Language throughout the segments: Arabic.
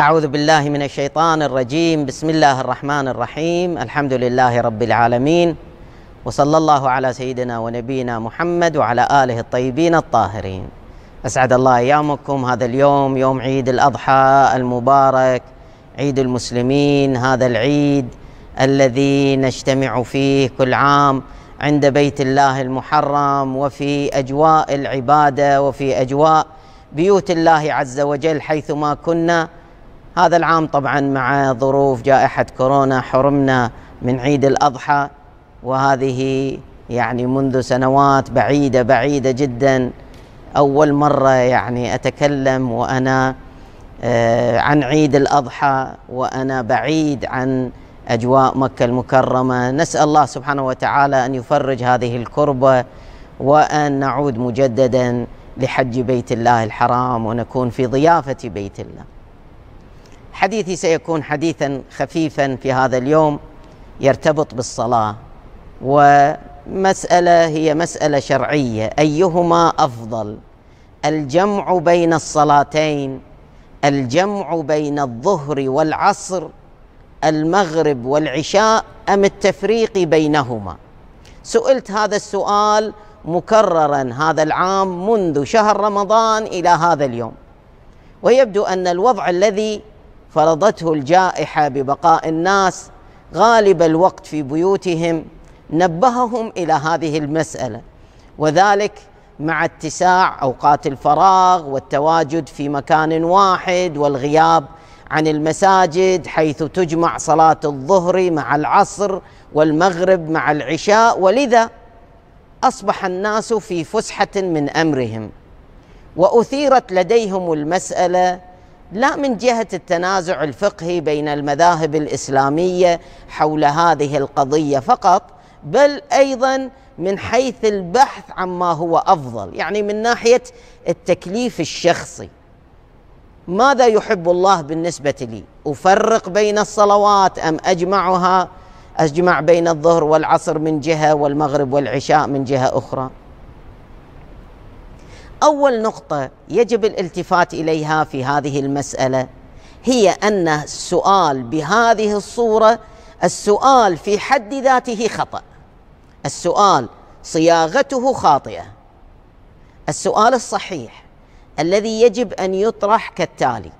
أعوذ بالله من الشيطان الرجيم بسم الله الرحمن الرحيم الحمد لله رب العالمين وصلى الله على سيدنا ونبينا محمد وعلى آله الطيبين الطاهرين أسعد الله أيامكم هذا اليوم يوم عيد الأضحى المبارك عيد المسلمين هذا العيد الذي نجتمع فيه كل عام عند بيت الله المحرم وفي أجواء العبادة وفي أجواء بيوت الله عز وجل حيثما كنا هذا العام طبعا مع ظروف جائحة كورونا حرمنا من عيد الأضحى وهذه يعني منذ سنوات بعيدة بعيدة جدا أول مرة يعني أتكلم وأنا آه، عن عيد الأضحى وأنا بعيد عن أجواء مكة المكرمة نسأل الله سبحانه وتعالى أن يفرج هذه الكربة وأن نعود مجددا لحج بيت الله الحرام ونكون في ضيافة بيت الله حديثي سيكون حديثا خفيفا في هذا اليوم يرتبط بالصلاه ومساله هي مساله شرعيه ايهما افضل الجمع بين الصلاتين الجمع بين الظهر والعصر المغرب والعشاء ام التفريق بينهما سئلت هذا السؤال مكررا هذا العام منذ شهر رمضان الى هذا اليوم ويبدو ان الوضع الذي فرضته الجائحه ببقاء الناس غالب الوقت في بيوتهم نبههم الى هذه المساله وذلك مع اتساع اوقات الفراغ والتواجد في مكان واحد والغياب عن المساجد حيث تجمع صلاه الظهر مع العصر والمغرب مع العشاء ولذا اصبح الناس في فسحه من امرهم واثيرت لديهم المساله لا من جهة التنازع الفقهي بين المذاهب الإسلامية حول هذه القضية فقط بل أيضا من حيث البحث عما هو أفضل يعني من ناحية التكليف الشخصي ماذا يحب الله بالنسبة لي أفرق بين الصلوات أم أجمعها أجمع بين الظهر والعصر من جهة والمغرب والعشاء من جهة أخرى اول نقطه يجب الالتفات اليها في هذه المساله هي ان السؤال بهذه الصوره السؤال في حد ذاته خطا السؤال صياغته خاطئه السؤال الصحيح الذي يجب ان يطرح كالتالي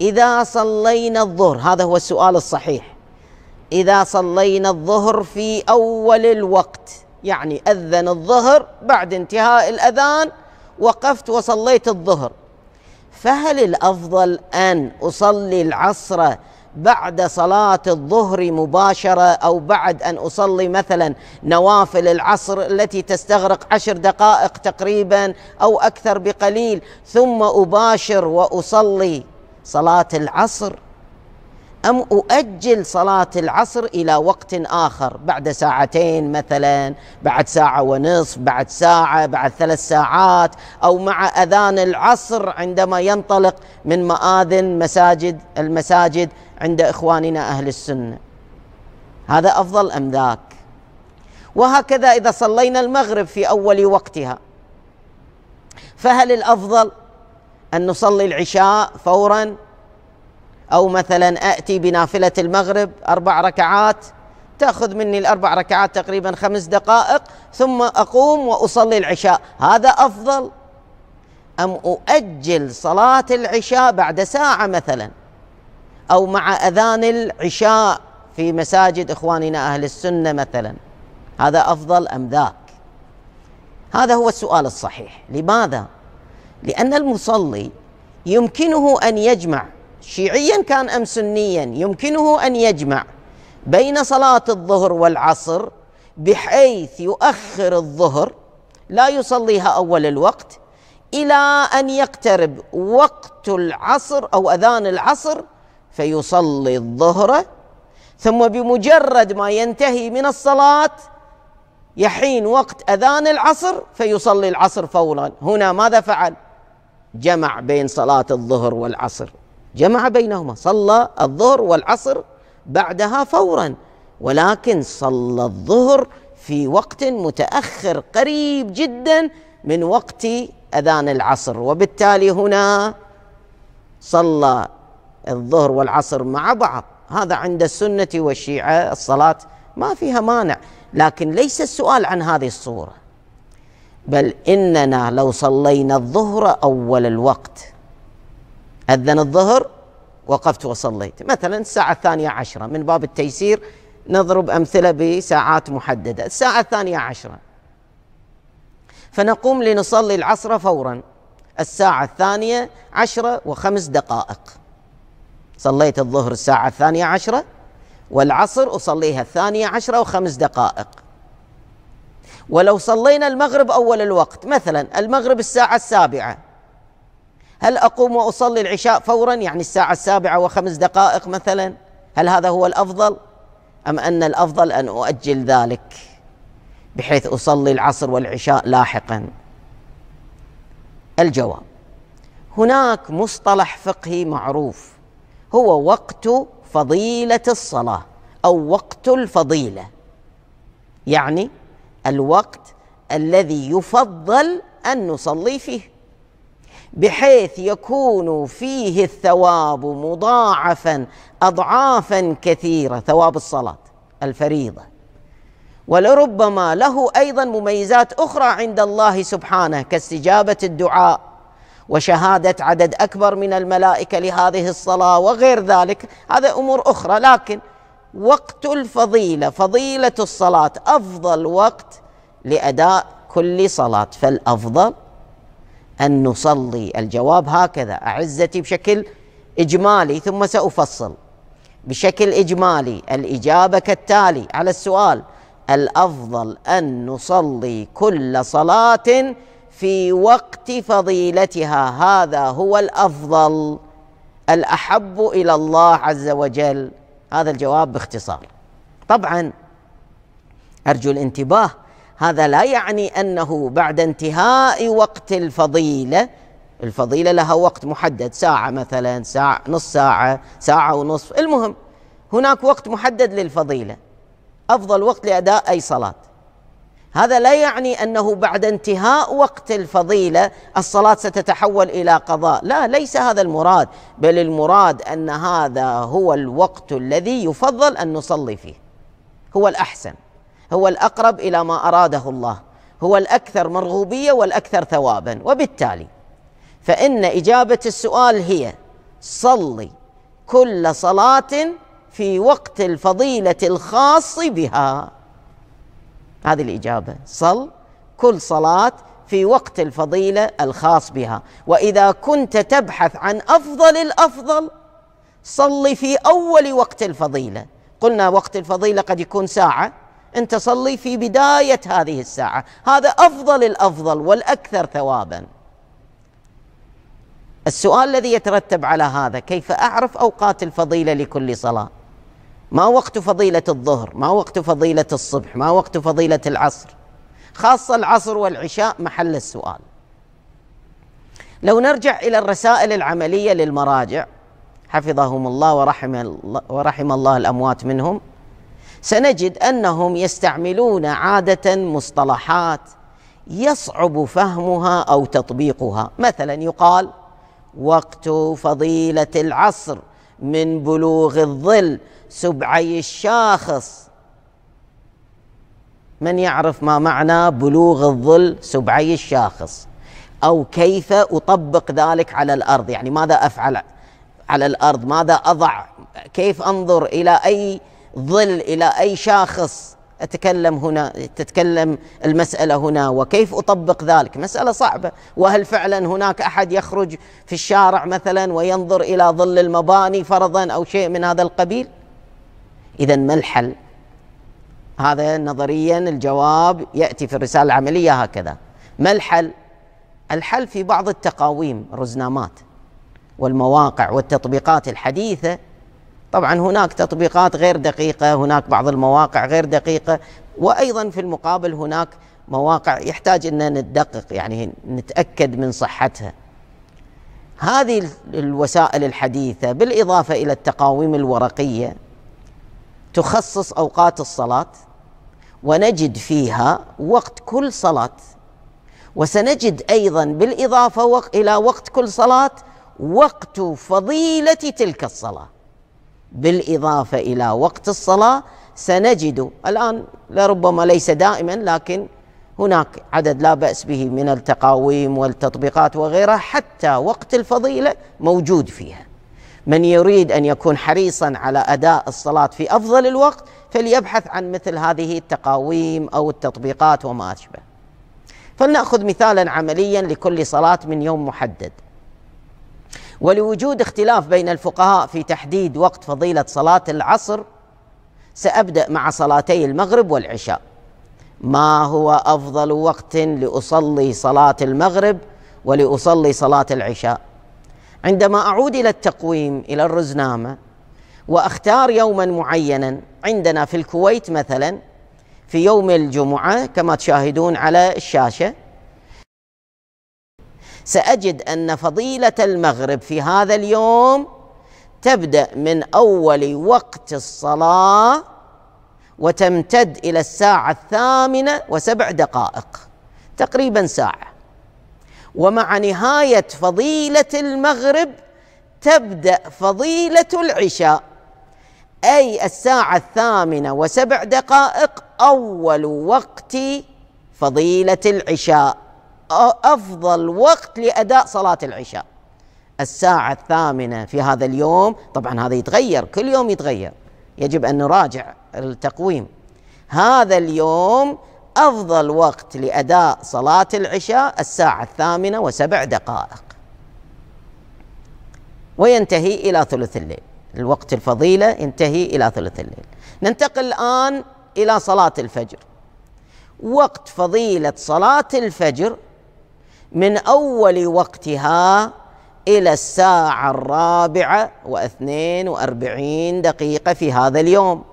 اذا صلينا الظهر هذا هو السؤال الصحيح اذا صلينا الظهر في اول الوقت يعني اذن الظهر بعد انتهاء الاذان وقفت وصليت الظهر فهل الافضل ان اصلي العصر بعد صلاه الظهر مباشره او بعد ان اصلي مثلا نوافل العصر التي تستغرق عشر دقائق تقريبا او اكثر بقليل ثم اباشر واصلي صلاه العصر أم أؤجل صلاة العصر إلى وقت آخر بعد ساعتين مثلا بعد ساعة ونصف بعد ساعة بعد ثلاث ساعات أو مع أذان العصر عندما ينطلق من مآذن مساجد المساجد عند إخواننا أهل السنة هذا أفضل أم ذاك وهكذا إذا صلينا المغرب في أول وقتها فهل الأفضل أن نصلي العشاء فوراً أو مثلا أأتي بنافلة المغرب أربع ركعات تأخذ مني الأربع ركعات تقريبا خمس دقائق ثم أقوم وأصلي العشاء هذا أفضل أم أؤجل صلاة العشاء بعد ساعة مثلا أو مع أذان العشاء في مساجد إخواننا أهل السنة مثلا هذا أفضل أم ذاك هذا هو السؤال الصحيح لماذا؟ لأن المصلي يمكنه أن يجمع شيعيا كان ام سنيا يمكنه ان يجمع بين صلاه الظهر والعصر بحيث يؤخر الظهر لا يصليها اول الوقت الى ان يقترب وقت العصر او اذان العصر فيصلي الظهر ثم بمجرد ما ينتهي من الصلاه يحين وقت اذان العصر فيصلي العصر فورا هنا ماذا فعل جمع بين صلاه الظهر والعصر جمع بينهما صلى الظهر والعصر بعدها فورا ولكن صلى الظهر في وقت متاخر قريب جدا من وقت اذان العصر وبالتالي هنا صلى الظهر والعصر مع بعض هذا عند السنه والشيعه الصلاه ما فيها مانع لكن ليس السؤال عن هذه الصوره بل اننا لو صلينا الظهر اول الوقت أذن الظهر وقفت وصليت مثلا الساعة الثانية عشرة من باب التيسير نضرب أمثلة بساعات محددة الساعة الثانية عشرة فنقوم لنصلي العصر فورا الساعة الثانية عشرة وخمس دقائق صليت الظهر الساعة الثانية عشرة والعصر أصليها الثانية عشرة وخمس دقائق ولو صلينا المغرب أول الوقت مثلا المغرب الساعة السابعة هل أقوم وأصلي العشاء فورا يعني الساعة السابعة وخمس دقائق مثلا هل هذا هو الأفضل أم أن الأفضل أن أؤجل ذلك بحيث أصلي العصر والعشاء لاحقا الجواب هناك مصطلح فقهي معروف هو وقت فضيلة الصلاة أو وقت الفضيلة يعني الوقت الذي يفضل أن نصلي فيه بحيث يكون فيه الثواب مضاعفا اضعافا كثيره ثواب الصلاه الفريضه ولربما له ايضا مميزات اخرى عند الله سبحانه كاستجابه الدعاء وشهاده عدد اكبر من الملائكه لهذه الصلاه وغير ذلك هذا امور اخرى لكن وقت الفضيله فضيله الصلاه افضل وقت لاداء كل صلاه فالافضل أن نصلي الجواب هكذا أعزتي بشكل إجمالي ثم سأفصل بشكل إجمالي الإجابة كالتالي على السؤال الأفضل أن نصلي كل صلاة في وقت فضيلتها هذا هو الأفضل الأحب إلى الله عز وجل هذا الجواب باختصار طبعا أرجو الانتباه هذا لا يعني انه بعد انتهاء وقت الفضيله الفضيله لها وقت محدد ساعه مثلا ساعه نص ساعه ساعه ونصف المهم هناك وقت محدد للفضيله افضل وقت لاداء اي صلاه هذا لا يعني انه بعد انتهاء وقت الفضيله الصلاه ستتحول الى قضاء، لا ليس هذا المراد، بل المراد ان هذا هو الوقت الذي يفضل ان نصلي فيه. هو الاحسن. هو الاقرب الى ما اراده الله هو الاكثر مرغوبيه والاكثر ثوابا وبالتالي فان اجابه السؤال هي صلي كل صلاه في وقت الفضيله الخاص بها هذه الاجابه صل كل صلاه في وقت الفضيله الخاص بها واذا كنت تبحث عن افضل الافضل صلي في اول وقت الفضيله قلنا وقت الفضيله قد يكون ساعه أنت صلي في بداية هذه الساعة هذا أفضل الأفضل والأكثر ثوابا السؤال الذي يترتب على هذا كيف أعرف أوقات الفضيلة لكل صلاة ما وقت فضيلة الظهر ما وقت فضيلة الصبح ما وقت فضيلة العصر خاصة العصر والعشاء محل السؤال لو نرجع إلى الرسائل العملية للمراجع حفظهم الله ورحم الله, ورحم الله الأموات منهم سنجد انهم يستعملون عاده مصطلحات يصعب فهمها او تطبيقها مثلا يقال وقت فضيله العصر من بلوغ الظل سبعي الشاخص من يعرف ما معنى بلوغ الظل سبعي الشاخص او كيف اطبق ذلك على الارض يعني ماذا افعل على الارض ماذا اضع كيف انظر الى اي ظل الى اي شاخص اتكلم هنا تتكلم المساله هنا وكيف اطبق ذلك مساله صعبه وهل فعلا هناك احد يخرج في الشارع مثلا وينظر الى ظل المباني فرضا او شيء من هذا القبيل اذا ما الحل هذا نظريا الجواب ياتي في الرساله العمليه هكذا ما الحل الحل في بعض التقاويم الرزنامات والمواقع والتطبيقات الحديثه طبعا هناك تطبيقات غير دقيقه هناك بعض المواقع غير دقيقه وايضا في المقابل هناك مواقع يحتاج ان ندقق يعني نتاكد من صحتها هذه الوسائل الحديثه بالاضافه الى التقاويم الورقيه تخصص اوقات الصلاه ونجد فيها وقت كل صلاه وسنجد ايضا بالاضافه الى وقت كل صلاه وقت فضيله تلك الصلاه بالاضافه الى وقت الصلاه سنجد الان لربما ليس دائما لكن هناك عدد لا باس به من التقاويم والتطبيقات وغيرها حتى وقت الفضيله موجود فيها. من يريد ان يكون حريصا على اداء الصلاه في افضل الوقت فليبحث عن مثل هذه التقاويم او التطبيقات وما اشبه. فلناخذ مثالا عمليا لكل صلاه من يوم محدد. ولوجود اختلاف بين الفقهاء في تحديد وقت فضيلة صلاة العصر سأبدأ مع صلاتي المغرب والعشاء ما هو أفضل وقت لأصلي صلاة المغرب ولأصلي صلاة العشاء عندما أعود إلى التقويم إلى الرزنامة واختار يوما معينا عندنا في الكويت مثلا في يوم الجمعه كما تشاهدون على الشاشه ساجد ان فضيله المغرب في هذا اليوم تبدا من اول وقت الصلاه وتمتد الى الساعه الثامنه وسبع دقائق تقريبا ساعه ومع نهايه فضيله المغرب تبدا فضيله العشاء اي الساعه الثامنه وسبع دقائق اول وقت فضيله العشاء أفضل وقت لأداء صلاة العشاء الساعة الثامنة في هذا اليوم طبعا هذا يتغير كل يوم يتغير يجب أن نراجع التقويم هذا اليوم أفضل وقت لأداء صلاة العشاء الساعة الثامنة وسبع دقائق وينتهي إلى ثلث الليل الوقت الفضيلة ينتهي إلى ثلث الليل ننتقل الآن إلى صلاة الفجر وقت فضيلة صلاة الفجر من أول وقتها إلى الساعة الرابعة واثنين وأربعين دقيقة في هذا اليوم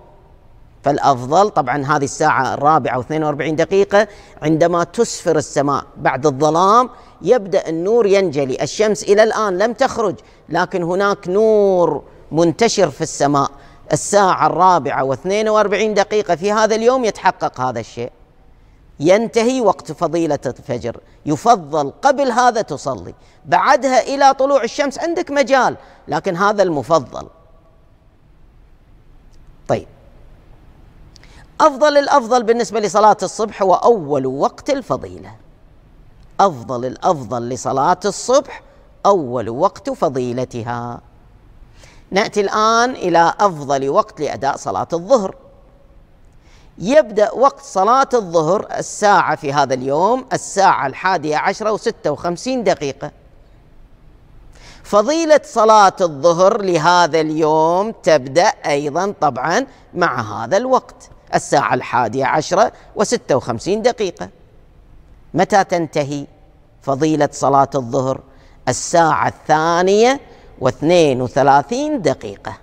فالأفضل طبعا هذه الساعة الرابعة واثنين وأربعين دقيقة عندما تسفر السماء بعد الظلام يبدأ النور ينجلي الشمس إلى الآن لم تخرج لكن هناك نور منتشر في السماء الساعة الرابعة واثنين وأربعين دقيقة في هذا اليوم يتحقق هذا الشيء ينتهي وقت فضيلة الفجر يفضل قبل هذا تصلي بعدها إلى طلوع الشمس عندك مجال لكن هذا المفضل طيب أفضل الأفضل بالنسبة لصلاة الصبح هو أول وقت الفضيلة أفضل الأفضل لصلاة الصبح أول وقت فضيلتها نأتي الآن إلى أفضل وقت لأداء صلاة الظهر يبدأ وقت صلاة الظهر الساعة في هذا اليوم الساعة الحادية عشرة وستة وخمسين دقيقة فضيلة صلاة الظهر لهذا اليوم تبدأ أيضا طبعا مع هذا الوقت الساعة الحادية عشرة وستة وخمسين دقيقة متى تنتهي فضيلة صلاة الظهر الساعة الثانية واثنين وثلاثين دقيقة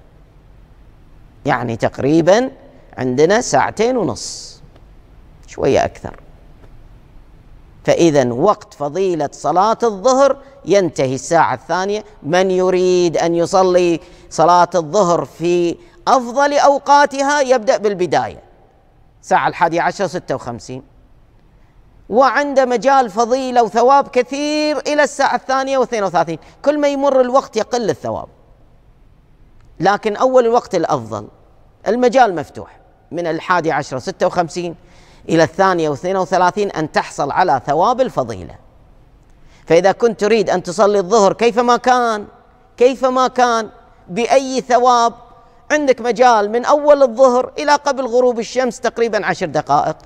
يعني تقريباً عندنا ساعتين ونص شوية أكثر فإذا وقت فضيلة صلاة الظهر ينتهي الساعة الثانية من يريد أن يصلي صلاة الظهر في أفضل أوقاتها يبدأ بالبداية ساعة الحادية عشر ستة وخمسين وعنده مجال فضيلة وثواب كثير إلى الساعة الثانية واثنين وثلاثين كل ما يمر الوقت يقل الثواب لكن أول الوقت الأفضل المجال مفتوح من الحادي عشر ستة وخمسين إلى الثانية واثنين وثلاثين أن تحصل على ثواب الفضيلة فإذا كنت تريد أن تصلي الظهر كيفما كان كيفما كان بأي ثواب عندك مجال من أول الظهر إلى قبل غروب الشمس تقريبا عشر دقائق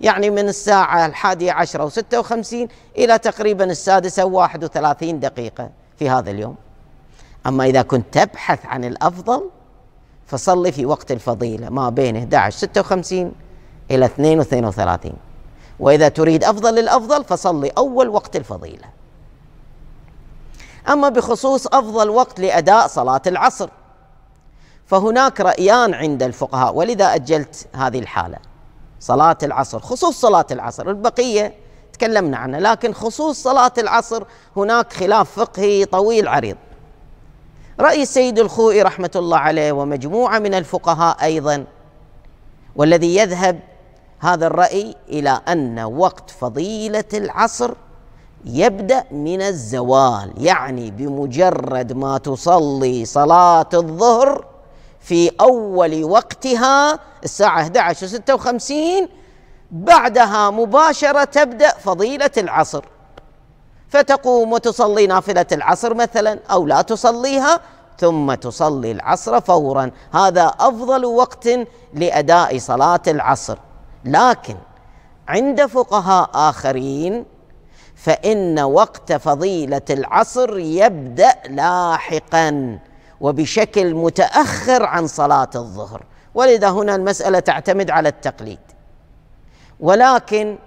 يعني من الساعة الحادية عشرة وستة وخمسين إلى تقريبا السادسة واحد وثلاثين دقيقة في هذا اليوم أما إذا كنت تبحث عن الأفضل فصلي في وقت الفضيلة ما بين 11 56 إلى 2 32 وإذا تريد أفضل الأفضل فصلي أول وقت الفضيلة أما بخصوص أفضل وقت لأداء صلاة العصر فهناك رأيان عند الفقهاء ولذا أجلت هذه الحالة صلاة العصر خصوص صلاة العصر البقية تكلمنا عنها لكن خصوص صلاة العصر هناك خلاف فقهي طويل عريض رأي السيد الخوئي رحمة الله عليه ومجموعة من الفقهاء أيضا والذي يذهب هذا الرأي إلى أن وقت فضيلة العصر يبدأ من الزوال يعني بمجرد ما تصلي صلاة الظهر في أول وقتها الساعة 11.56 بعدها مباشرة تبدأ فضيلة العصر فتقوم وتصلي نافله العصر مثلا او لا تصليها ثم تصلي العصر فورا هذا افضل وقت لاداء صلاه العصر لكن عند فقهاء اخرين فان وقت فضيله العصر يبدا لاحقا وبشكل متاخر عن صلاه الظهر ولذا هنا المساله تعتمد على التقليد ولكن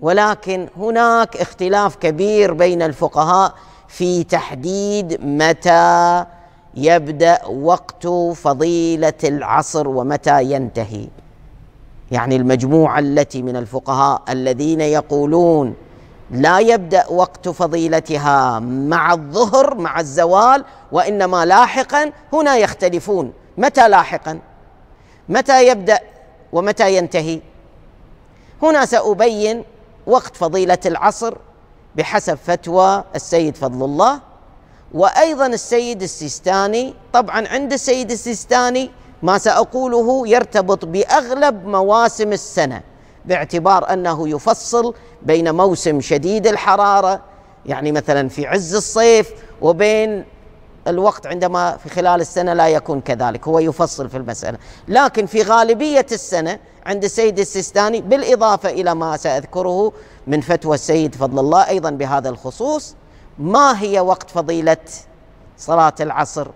ولكن هناك اختلاف كبير بين الفقهاء في تحديد متى يبدا وقت فضيله العصر ومتى ينتهي يعني المجموعه التي من الفقهاء الذين يقولون لا يبدا وقت فضيلتها مع الظهر مع الزوال وانما لاحقا هنا يختلفون متى لاحقا متى يبدا ومتى ينتهي هنا سابين وقت فضيلة العصر بحسب فتوى السيد فضل الله وأيضا السيد السيستاني طبعا عند السيد السيستاني ما سأقوله يرتبط بأغلب مواسم السنة باعتبار أنه يفصل بين موسم شديد الحرارة يعني مثلا في عز الصيف وبين الوقت عندما في خلال السنة لا يكون كذلك هو يفصل في المسألة لكن في غالبية السنة عند السيد السيستاني بالإضافة إلى ما سأذكره من فتوى السيد فضل الله أيضا بهذا الخصوص ما هي وقت فضيلة صلاة العصر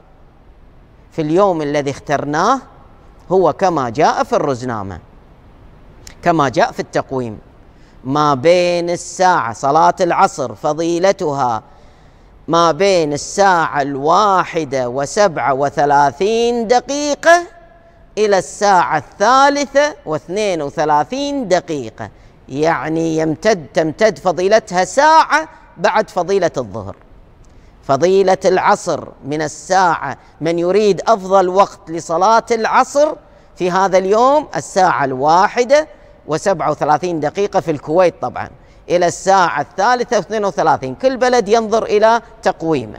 في اليوم الذي اخترناه هو كما جاء في الرزنامة كما جاء في التقويم ما بين الساعة صلاة العصر فضيلتها ما بين الساعة الواحدة وسبعة وثلاثين دقيقة إلى الساعة الثالثة واثنين وثلاثين دقيقة يعني يمتد تمتد فضيلتها ساعة بعد فضيلة الظهر فضيلة العصر من الساعة من يريد أفضل وقت لصلاة العصر في هذا اليوم الساعة الواحدة وسبعة وثلاثين دقيقة في الكويت طبعاً إلى الساعة الثالثة وثلاثين كل بلد ينظر إلى تقويمه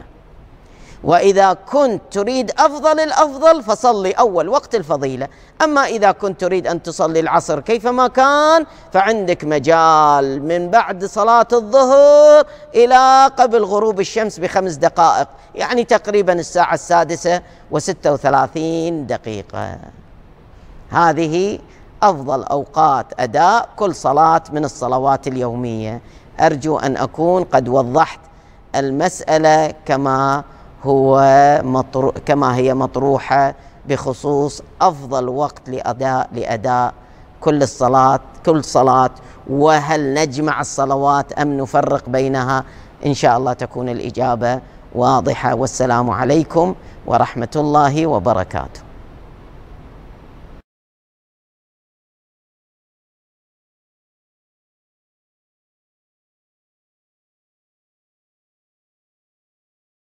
وإذا كنت تريد أفضل الأفضل فصلي أول وقت الفضيلة أما إذا كنت تريد أن تصلي العصر كيفما كان فعندك مجال من بعد صلاة الظهر إلى قبل غروب الشمس بخمس دقائق يعني تقريبا الساعة السادسة وستة وثلاثين دقيقة هذه أفضل أوقات أداء كل صلاة من الصلوات اليومية أرجو أن أكون قد وضحت المسألة كما هو مطرو كما هي مطروحة بخصوص أفضل وقت لأداء لأداء كل الصلاة كل صلاة وهل نجمع الصلوات أم نفرق بينها إن شاء الله تكون الإجابة واضحة والسلام عليكم ورحمة الله وبركاته